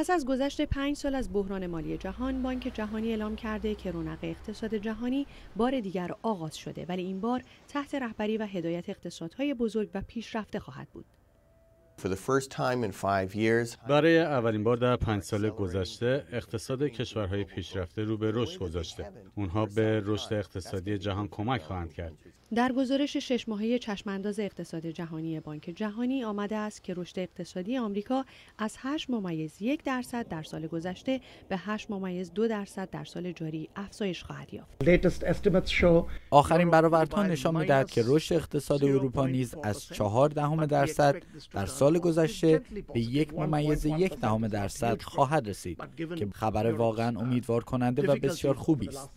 پس از گذشت پنج سال از بحران مالی جهان بانک جهانی اعلام کرده که رونق اقتصاد جهانی بار دیگر آغاز شده ولی این بار تحت رهبری و هدایت اقتصادهای بزرگ و پیشرفته خواهد بود برای اولین بار در پنج سال گذشته اقتصاد کشورهای پیشرفته رو به رشد گذاشته اونها به رشد اقتصادی جهان کمک خواهند کرد در گزارش شش ماهه چشمانداز اقتصاد جهانی بانک جهانی آمده است که رشد اقتصادی آمریکا از 8 ممیز یک درصد در سال گذشته به 8 ممیز دو درصد در سال جاری افزایش خواهد یافت. آخرین برآوردها نشان میدهد که رشد اقتصاد اروپا نیز از 4 دهم درصد در سال سال گذشته به یک ممیز یک دهم درصد خواهد رسید که خبر واقعا uh, امیدوار کننده و بسیار خوبی است.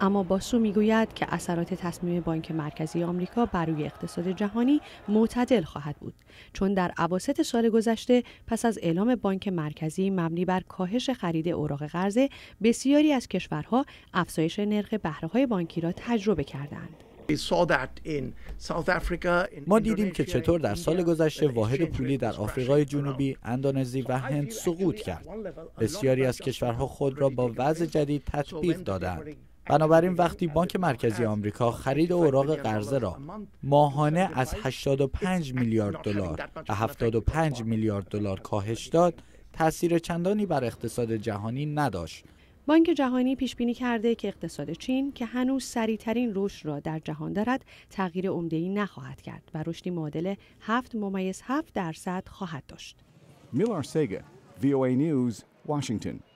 اما باسو میگوید که اثرات تصمیم بانک مرکزی آمریکا بر روی اقتصاد جهانی معتدل خواهد بود چون در اواسط سال گذشته پس از اعلام بانک مرکزی مبنی بر کاهش خرید اوراق قرضه بسیاری از کشورها افزایش نرخ های بانکی را تجربه کردند ما دیدیم که چطور در سال گذشته واحد پولی در آفریقای جنوبی، اندونزی و هند سقوط کرد. بسیاری از کشورها خود را با وضع جدید تطبیق دادند. بنابراین وقتی بانک مرکزی آمریکا خرید اوراق قرضه را ماهانه از 85 میلیارد دلار و 75 میلیارد دلار کاهش داد، تاثیر چندانی بر اقتصاد جهانی نداشت بانک جهانی پیش بینی کرده که اقتصاد چین که هنوز سریعترین رشد را در جهان دارد تغییر ای نخواهد کرد و رشدی معادل 7 ممیز 7 درصد خواهد داشت. میلار VOA News, واشنگتن.